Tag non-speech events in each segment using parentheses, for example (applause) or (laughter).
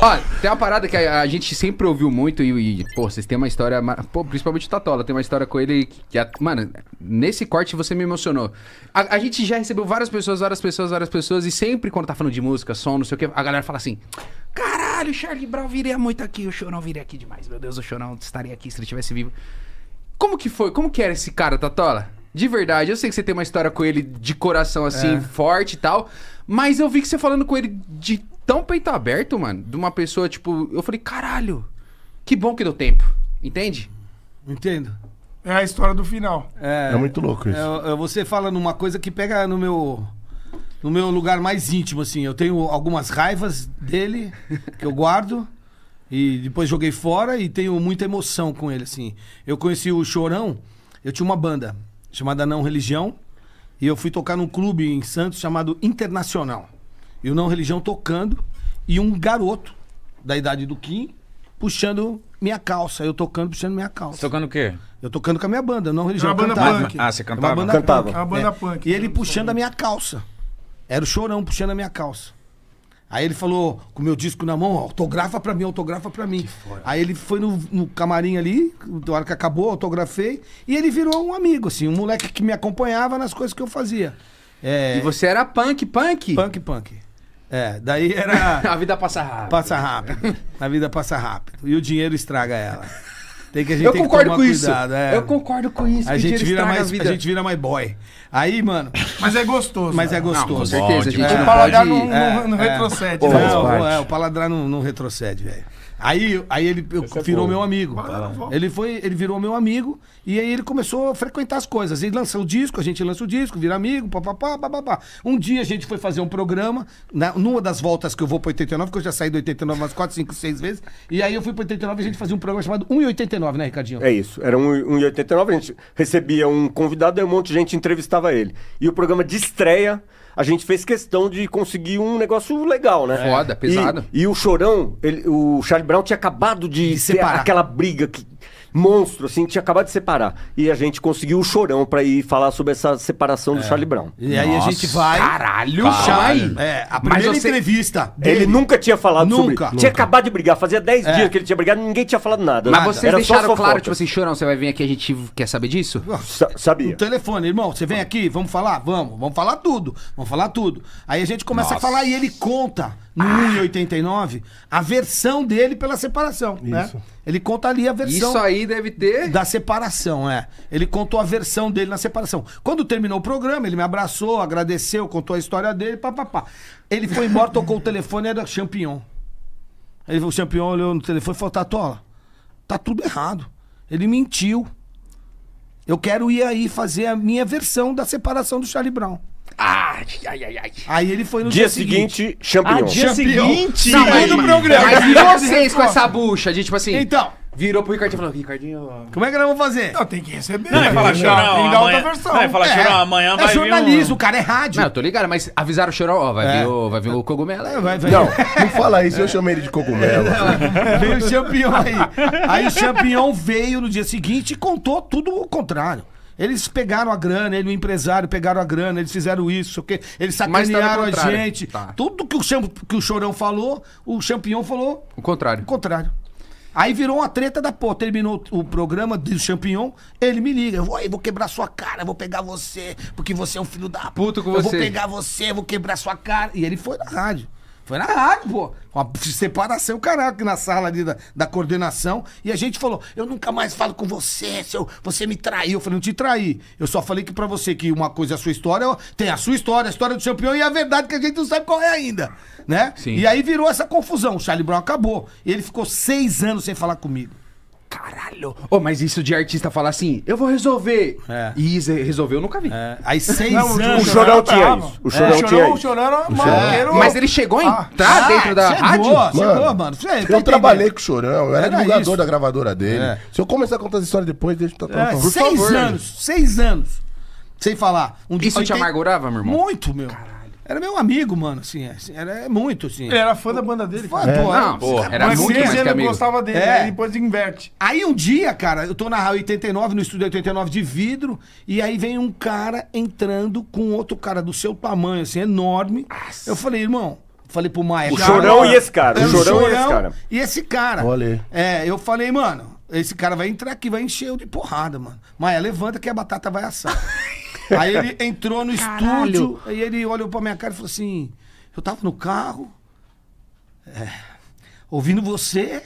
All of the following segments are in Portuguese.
Olha, tem uma parada que a, a gente sempre ouviu muito e, e, pô, vocês têm uma história. Pô, principalmente o Tatola, tem uma história com ele que. que a, mano, nesse corte você me emocionou. A, a, gente já recebeu várias pessoas, várias pessoas, várias pessoas, e sempre quando tá falando de música, som, não sei o que, a galera fala assim: Caralho, Charlie Brown viria muito aqui, o Chorão viria aqui demais. Meu Deus, o Chorão estaria aqui se ele estivesse vivo. Como que foi? Como que era esse cara, Tatola? de verdade. Eu sei que você tem uma história com ele de coração assim, é. forte e tal. Mas eu vi que você falando com ele de tão peito aberto, mano. De uma pessoa, tipo, eu falei, caralho, que bom que deu tempo. Entende? Entendo. É a história do final. É, é muito louco isso. É, é você fala numa coisa que pega no meu. No meu lugar mais íntimo, assim. Eu tenho algumas raivas dele que eu guardo. E depois joguei fora e tenho muita emoção com ele, assim. Eu conheci o Chorão, eu tinha uma banda chamada Não Religião. E eu fui tocar num clube em Santos chamado Internacional. E o Não Religião tocando. E um garoto da idade do Kim puxando minha calça. Eu tocando, puxando minha calça. tocando o quê? Eu tocando com a minha banda, Não Religião. Uma banda punk. Ah, você cantava? uma banda cantava. Punk, ah, é. A banda é né? punk. E ele né? puxando a minha calça. Era o Chorão puxando a minha calça. Aí ele falou, com o meu disco na mão, autografa pra mim, autografa pra mim. Aí ele foi no, no camarim ali, na hora que acabou, autografei, e ele virou um amigo, assim, um moleque que me acompanhava nas coisas que eu fazia. É... E você era punk, punk? Punk, punk. É, daí era. (laughs) a vida passa rápido. Passa rápido. A vida passa rápido. E o dinheiro estraga ela. (laughs) Tem que a gente eu concordo com isso. é. Eu concordo com isso. A gente vira mais, a, a, gente vira mais boy. Aí, mano. Mas é gostoso. Mas é gostoso. com certeza. a gente é, o paladar pode, não, não, é, não é. retrocede. Não, né? é, o paladar não, não retrocede, velho. Aí, aí ele eu, é virou meu amigo. ele foi, ele virou meu amigo e aí ele começou a frequentar as coisas. Ele lança o disco, a gente lança o disco, vira amigo, papapá, bababá. Um dia a gente foi fazer um programa, na, numa das voltas que eu vou para 89, que eu já saí do 89 umas 4, 5, 6 vezes, e aí eu fui para 89 e a gente fazia um programa chamado 1,89, né, Ricardinho? É isso, era 1,89, a gente recebia um convidado e um monte de gente entrevistava ele. E o programa de estreia a gente fez questão de conseguir um negócio legal, né? Foda, pesado. E, e o Chorão, ele, o Charlie Brown tinha acabado de, de separar aquela briga que monstro, assim, tinha acabado de separar. E a gente conseguiu o chorão pra ir falar sobre essa separação do é. Charlie Brown. E aí a gente vai. Caralho, Charlie. É, a primeira você- entrevista. Ele nunca tinha falado sobre Nunca. Tinha acabado de brigar, fazia 10 é. dias que ele tinha brigado e ninguém tinha falado nada. Mas vocês Era só deixaram claro, tipo assim, chorão, você vai vir aqui, a gente quer saber disso? Sa- Sabia. Telefone, irmão, você vem aqui, vamos falar? Vamos, vamos falar tudo, vamos falar tudo. Aí a gente começa a falar e ele conta no ah. a versão dele pela separação. Né? Isso. Né? Ele conta ali a versão. Isso aí deve ter. Da separação, é. Ele contou a versão dele na separação. Quando terminou o programa, ele me abraçou, agradeceu, contou a história dele, papapá. Ele foi embora, tocou o telefone, era Champion. Ele, o Champion olhou no telefone e falou: Tatola, tá tudo errado. Ele mentiu. Eu quero ir aí fazer a minha versão da separação do Charlie Brown. Ai, ai, ai. Aí ele foi no dia, dia seguinte, seguinte champion. Ah, dia seguinte? Não, mas, no programa. Mas e vocês com essa bucha, de tipo assim... Então... Virou pro Ricardinho e falou, Ricardinho... Como é que nós vamos fazer? Não, tem que receber. Não, é falar chorão, tem que dar outra versão. Não, é falar chorão, amanhã é, vai É jornalismo, o cara, é rádio. Não, eu tô ligado, mas avisaram o chorão, ó, vai, é. vir, o, vai vir o cogumelo. É, vai, vai. Não, (laughs) não fala isso, eu chamei ele de cogumelo. (laughs) veio o champion aí. Aí o champion veio no dia seguinte e contou tudo o contrário. Eles pegaram a grana, ele, o empresário, pegaram a grana, eles fizeram isso, o quê? Eles sacanearam a gente. Tá. Tudo que o, que o Chorão falou, o Champion falou. O contrário. O contrário. Aí virou uma treta da porra. Terminou o programa do Champion, ele me liga. Eu vou, eu vou quebrar sua cara, vou pegar você, porque você é um filho da puta. com eu você. Eu vou pegar você, vou quebrar sua cara. E ele foi na rádio. Foi na rádio, pô. Uma separação, caraca, na sala ali da, da coordenação. E a gente falou: eu nunca mais falo com você, seu, você me traiu. Eu falei: não te traí. Eu só falei que para você que uma coisa é a sua história, tem a sua história, a história do campeão e a verdade que a gente não sabe qual é ainda. Né? Sim. E aí virou essa confusão. O Charlie Brown acabou. E ele ficou seis anos sem falar comigo. Caralho. Oh, mas isso de artista falar assim, eu vou resolver. É. E resolveu, eu nunca vi. É. Aí seis não, anos. O Chorão tinha isso. Tá o Chorão é. tinha O Chorão era maneiro. Mas ele chegou a ah, entrar ah, dentro da chegou, é rádio? É mano, chegou, mano. Você, é eu trabalhei com o Chorão. Eu era, era divulgador isso. da gravadora dele. É. Se eu começar a contar as histórias depois, deixa eu tratar. É, seis favor. anos. Seis anos. Sem falar. Um isso te amargurava, meu irmão? Muito, meu. Caralho. Era meu amigo, mano, assim, é, assim era é muito, assim. Ele era fã da banda dele. Fã, é. Porra, não, assim. porra, era muito mais que amigo. gostava dele, é. aí depois inverte. Aí um dia, cara, eu tô na 89, no estúdio 89 de vidro, e aí vem um cara entrando com outro cara do seu tamanho, assim, enorme. Nossa. Eu falei, irmão, falei pro Maia. O cara, chorão é cara, e esse cara. O chorão, chorão, e esse cara. E esse cara. É, eu falei, mano, esse cara vai entrar aqui, vai encher eu de porrada, mano. Maia, levanta que a batata vai assar. (laughs) Aí ele entrou no Caralho. estúdio, aí ele olhou pra minha cara e falou assim: Eu tava no carro, é, ouvindo você,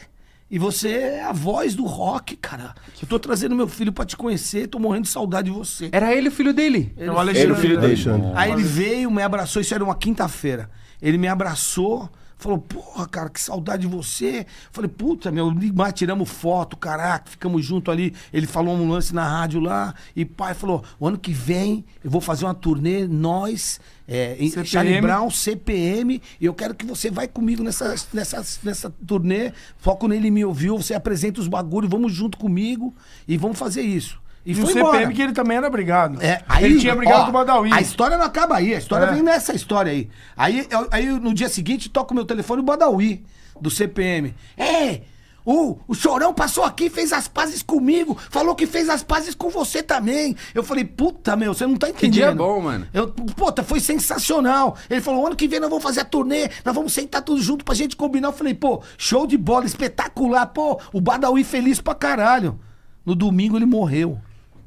e você é a voz do rock, cara. Eu tô trazendo meu filho pra te conhecer, tô morrendo de saudade de você. Era ele o filho dele? Ele, o Alexandre. Ele, o filho dele. Aí ele veio, me abraçou, isso era uma quinta-feira. Ele me abraçou Falou, porra, cara, que saudade de você. Falei, puta, meu, mas tiramos foto, caraca, ficamos junto ali. Ele falou um lance na rádio lá. E pai falou: o ano que vem eu vou fazer uma turnê, nós, é, em Charlie Brown, CPM, e eu quero que você vai comigo nessa, nessa, nessa turnê. Foco nele me ouviu, você apresenta os bagulhos, vamos junto comigo e vamos fazer isso. E no foi CPM embora. que ele também era brigado. É, aí, ele tinha brigado ó, com o Badawi. A história não acaba aí, a história é. vem nessa história aí. Aí, eu, aí no dia seguinte toca o meu telefone o Badawi, do CPM. É, o, o Chorão passou aqui, fez as pazes comigo, falou que fez as pazes com você também. Eu falei, puta, meu, você não tá entendendo. Que dia bom, mano. Eu, puta, foi sensacional. Ele falou, ano que vem nós vamos fazer a turnê, nós vamos sentar tudo junto pra gente combinar. Eu falei, pô, show de bola, espetacular. Pô, o Badawi feliz pra caralho. No domingo ele morreu.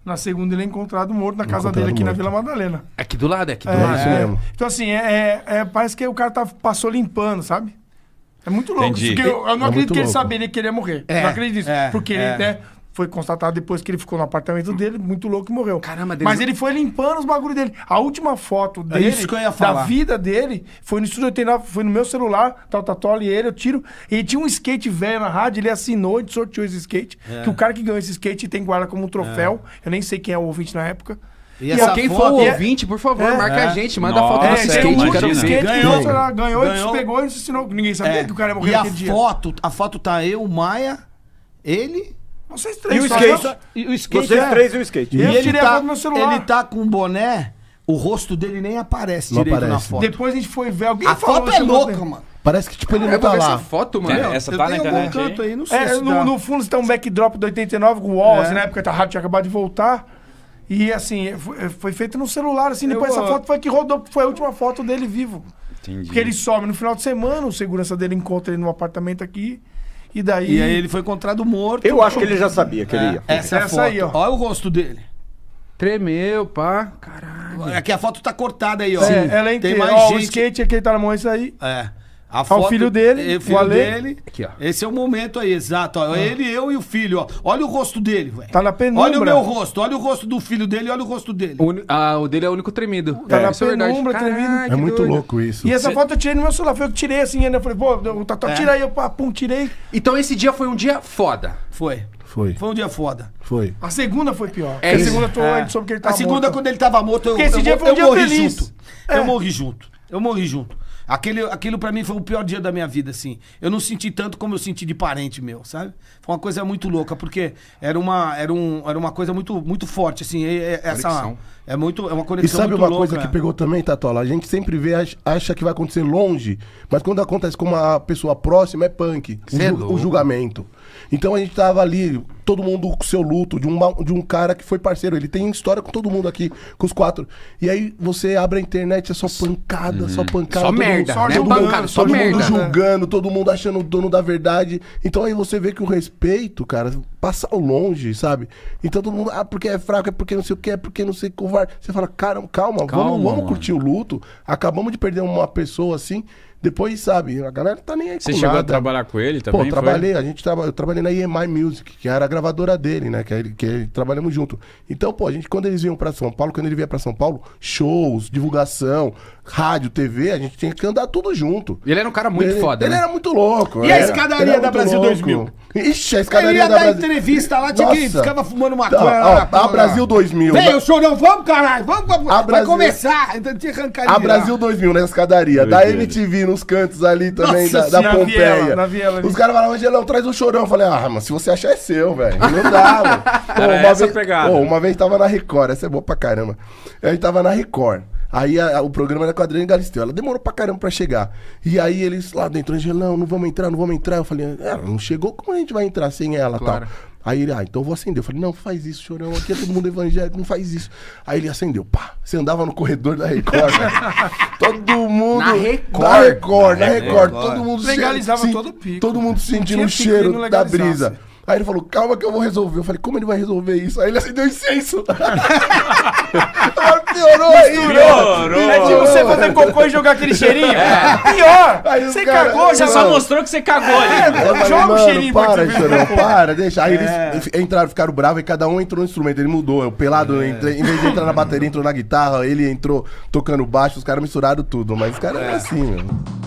Na segunda ele é encontrado morto na casa dele aqui morto. na Vila Madalena. É aqui do lado, é aqui do é, lado. é. mesmo. Então, assim, é, é, é, parece que o cara tá, passou limpando, sabe? É muito louco. Isso, eu, eu, não é, é acredito que louco. ele sabia, ele queria morrer. É, não acredito. É, porque ele, né? foi constatado depois que ele ficou no apartamento dele, muito louco e morreu. Caramba, Deus. Mas ele foi limpando os bagulhos dele. A última foto é dele, é isso que eu ia falar. da vida dele, foi no Estúdio 89, foi no meu celular, tal, tal, tal, e ele, eu tiro. Ele tinha um skate velho na rádio, ele assinou e sorteou esse skate. É. Que o cara que ganhou esse skate tem guarda como um é. troféu. É. Eu nem sei quem é o ouvinte na época. E, e quem é for o ouvinte, por favor, é, marca é. a gente, manda Nossa, a foto é, do skate. Um skate ganhou, que ganhou, ganhou, ganhou, pegou e ensinou. Ninguém sabia é. que o cara morreu e naquele a dia. Foto, a foto tá eu, o Maia, ele vocês três. E o skate. Só... E o skate Vocês é. três e o skate. E eu ele tá, meu celular. Ele tá com um boné, o rosto dele nem aparece não direito aparece. na foto. Depois a gente foi ver alguém A foto é louca, mano. Parece que, tipo, ele ah, não tá lá. essa foto, mano? É, essa tá na internet canto aí, não é, sei é, se no, no fundo está um backdrop do 89 com o Wallace, é. Assim, na né? época a rádio tinha acabado de voltar. E, assim, foi, foi feito no celular, assim. depois eu, essa foto foi que rodou, foi a última foto dele vivo. Entendi. Porque ele some no final de semana, o segurança dele encontra ele no apartamento aqui. E daí. E aí ele foi encontrado morto. Eu acho que ele já sabia que é, ele ia. Essa, é essa foto. aí, ó. Olha o rosto dele. Tremeu, pá. Caralho. É que a foto tá cortada aí, ó. Sim. Ela é Tem mais ó, gente. O skate aqui tá na mão, isso aí. É. A foto, o filho dele, filho é, o Ale. dele. Aqui, ó. Esse é o momento aí, exato. Ó. Ah. Ele, eu e o filho, ó. Olha o rosto dele, velho. Tá na penumbra. Olha o meu rosto, olha o rosto do filho dele, olha o rosto dele. O, ah, o dele é o único tremido. Tá é. na isso é penumbra, é tremido. É muito doido. louco isso. E essa Você... foto eu tirei no meu celular, foi eu que tirei assim, ainda. Né? Eu falei, pô, tá, tá, é. tira aí, eu pum, tirei. Então esse dia foi um dia foda. Foi. Foi. Foi um dia foda. Foi. A segunda foi pior. É, a segunda tô é. que ele tava A segunda, morto. quando ele tava morto, eu, Porque esse eu, dia foi um eu dia morri feliz. junto. Eu é. morri junto. Eu morri junto. Aquele, aquilo para mim foi o pior dia da minha vida, assim. Eu não senti tanto como eu senti de parente meu, sabe? Foi uma coisa muito louca, porque era uma, era um, era uma coisa muito, muito forte, assim. É, é essa, é, muito, é uma conexão E sabe uma louca, coisa que pegou também, Tatola? A gente sempre vê, acha que vai acontecer longe, mas quando acontece com uma pessoa próxima, é punk. O, é o julgamento. Então a gente tava ali, todo mundo com seu luto, de, um de um cara que foi parceiro. Ele tem história com todo mundo aqui, com os quatro. E aí você abre a internet, é só pancada, uhum. só pancada. Só uhum merda. Só, né? todo, só todo merda. mundo julgando, todo mundo achando o dono da verdade. Então aí você vê que o respeito, cara, passa longe, sabe? Então todo mundo, ah, porque é fraco, é porque não sei o que, é porque não sei covarde. Você fala, cara, calma, calma vamos, vamos curtir o luto. Acabamos de perder uma pessoa assim. Depois, sabe, a galera tá nem aí Você chegou nada. a trabalhar com ele também? Pô, trabalhei, foi? a gente traba, eu trabalhei na EMI Music, que era a gravadora dele, né? Que, que, trabalhamos junto. Então, pô, a gente, quando eles vinham pra São Paulo, quando ele vinha pra São Paulo, shows, divulgação, rádio, TV, a gente tinha que andar tudo junto. E ele era um cara muito ele, foda. Ele né? era muito louco. E a escadaria da Brasil louco. 2000? Ixi, a escadaria da Brasil entrevista lá, tinha que ficava fumando maconha Ó, tá, lá. ó, na a Brasil 2000. Vem, né? o chorão vamos, caralho, vamos, vamos. A Vai Brasil- começar. Então tinha que arrancar ele A Brasil 2000 na né, escadaria. Da MTV nos cantos ali também, Nossa da, da na Pompeia. viela, na viela Os né? caras falavam, Angelão, traz um chorão. Eu falei, ah, mas se você achar é seu, velho. Não dá, mano. Pô, uma, essa é vez, pegada. pô, uma vez tava na Record, essa é boa pra caramba. Aí tava na Record. Aí a, a, o programa era com a Adriana Galisteu. Ela demorou pra caramba pra chegar. E aí eles lá dentro, Angelão, não vamos entrar, não vamos entrar. Eu falei, ela ah, não chegou, como a gente vai entrar sem ela claro. tal? Aí ele, ah, então eu vou acender. Eu falei, não, faz isso, chorão. Aqui é todo mundo evangélico, não faz isso. Aí ele acendeu. Pá, você andava no corredor da Record, né? (laughs) Todo mundo. Na Record. Na Record, na Record. Record. Todo mundo Legalizava se, todo o pico. Todo mundo sentindo o cheiro da brisa. Aí ele falou, calma que eu vou resolver. Eu falei, como ele vai resolver isso? Aí ele acendeu incenso. (laughs) piorou aí, Piorou. É tipo você fazer (laughs) cocô e jogar aquele cheirinho. É. Pior. Aí você cara- cagou, Você já só mostrou que você cagou ali. É, falei, Joga o cheirinho pra para, chorou, para, deixa. Aí eles é. entraram, ficaram bravos e cada um entrou no instrumento. Ele mudou. O pelado, é. entre- em vez de entrar na bateria, entrou na guitarra. Ele entrou tocando baixo. Os caras misturaram tudo. Mas os caras é, é assim, mano.